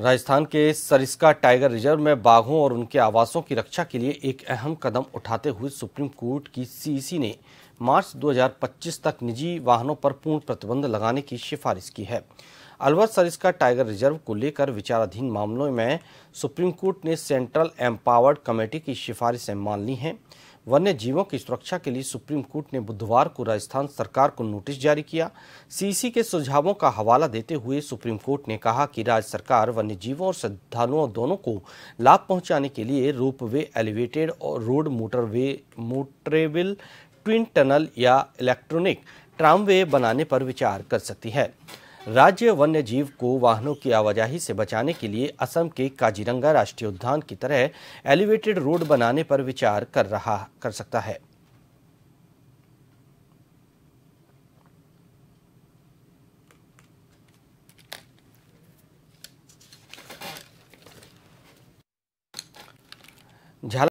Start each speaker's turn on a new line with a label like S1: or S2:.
S1: राजस्थान के Sariska tiger reserve में बाघों और उनके आवासों की रक्षा के लिए एक अहम कदम उठाते हुए सुप्रीम कोर्ट की सीईसी ने मार्च 2025 तक निजी वाहनों पर पूर्ण प्रतिबंध लगाने की सिफारिश की है अलवर सरिस का टाइगर रिजर्व को लेकर विचाराधीन मामलों में सुप्रीम कोर्ट ने सेंट्रल एम्पावर्ड कमेटी की सिफारिशें मान ली हैं वन्य जीवों की सुरक्षा के लिए सुप्रीम कोर्ट ने बुधवार को राजस्थान सरकार को नोटिस जारी किया सीसी के सुझावों का हवाला देते हुए सुप्रीम कोर्ट ने कहा कि राज्य सरकार वन्य जीवों और श्रद्धालुओं दोनों को लाभ पहुंचाने के लिए रोप वे एलिवेटेड और road motorway motorable twin tunnel या इलेक्ट्रॉनिक ट्रामवे बनाने पर विचार कर सकती है राज्य वन्य जीव को वाहनों की आवाजाही से बचाने के लिए असम के काजीरंगा राष्ट्रीय उद्यान की तरह एलिवेटेड रोड बनाने पर विचार कर रहा कर सकता है
S2: झाला